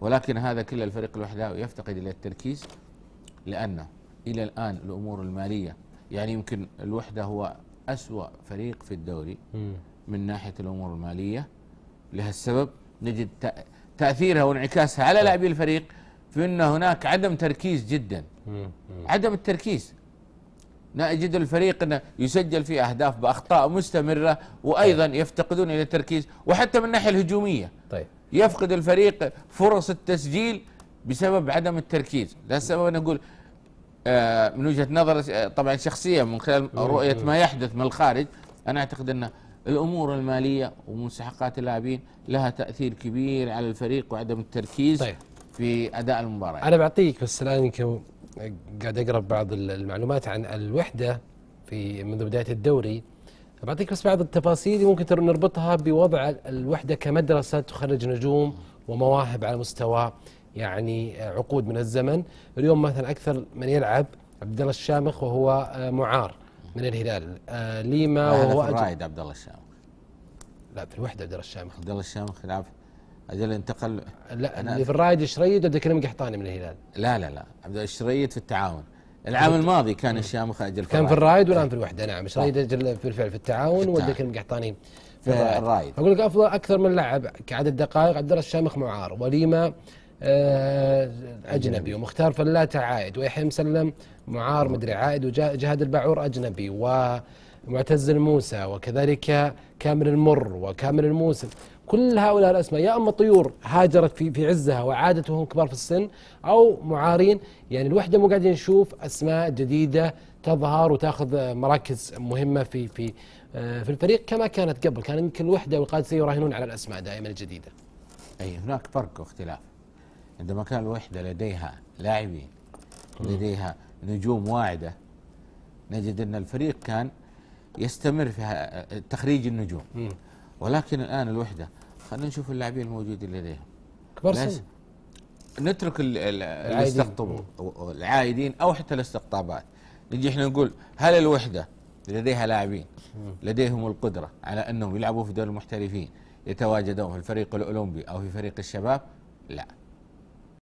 ولكن هذا كل الفريق الوحداوي يفتقد الى التركيز لان الى الان الامور الماليه يعني يمكن الوحده هو اسوا فريق في الدوري من ناحيه الامور الماليه لهالسبب نجد تاثيرها وانعكاسها على لاعبي الفريق في ان هناك عدم تركيز جدا عدم التركيز نجد الفريق انه يسجل فيه اهداف باخطاء مستمره وايضا طيب. يفتقدون الى التركيز وحتى من الناحيه الهجوميه طيب يفقد الفريق فرص التسجيل بسبب عدم التركيز لا سبب أنا أقول آه، من وجهة نظر آه، طبعا شخصية من خلال رؤية ما يحدث من الخارج أنا أعتقد أن الأمور المالية ومنسحقات اللاعبين لها تأثير كبير على الفريق وعدم التركيز طيب. في أداء المباراة أنا بعطيك بس الآن قاعد أقرأ بعض المعلومات عن الوحدة في منذ بداية الدوري بعطيك بس بعض التفاصيل ممكن نربطها بوضع الوحده كمدرسه تخرج نجوم ومواهب على مستوى يعني آه، عقود من الزمن، اليوم مثلا اكثر من يلعب عبد الله الشامخ وهو آه، معار من الهلال، آه، ليما وهو الرائد عبد الله الشامخ لا في الوحده عبد الله الشامخ عبد الله الشامخ يلعب اجل انتقل لا اللي في الرائد شريد وعبد الكريم قحطاني من الهلال لا لا لا عبد الشريد في التعاون العام الماضي كان الشامخ اجل كان في الرائد والان إيه. في الوحده نعم الشرايد اجل بالفعل في التعاون والذكر القحطاني في الرائد اقول لك افضل اكثر من لاعب كعدد دقائق عبد الله الشامخ معار وليما آه، اجنبي ومختار فلات عائد ويحيى مسلم معار مدري عائد وجهاد البعور اجنبي ومعتز الموسى وكذلك كامل المر وكامل الموسى كل هؤلاء الاسماء يا اما طيور هاجرت في في عزها وعادت وهم كبار في السن او معارين يعني الوحده مو قاعدين نشوف اسماء جديده تظهر وتاخذ مراكز مهمه في في آه، في الفريق كما كانت قبل كان يمكن الوحده والقادسيه يراهنون على الاسماء دائما الجديده. اي هناك فرق واختلاف عندما كان الوحده لديها لاعبين لديها نجوم واعده نجد ان الفريق كان يستمر في تخريج النجوم ولكن الان الوحده خلينا نشوف اللاعبين الموجودين لديهم كبار سن نترك الاستقطاب العائدين او حتى الاستقطابات نجي احنا نقول هل الوحده لديها لاعبين لديهم القدره على انهم يلعبوا في دوري المحترفين يتواجدون في الفريق الاولمبي او في فريق الشباب لا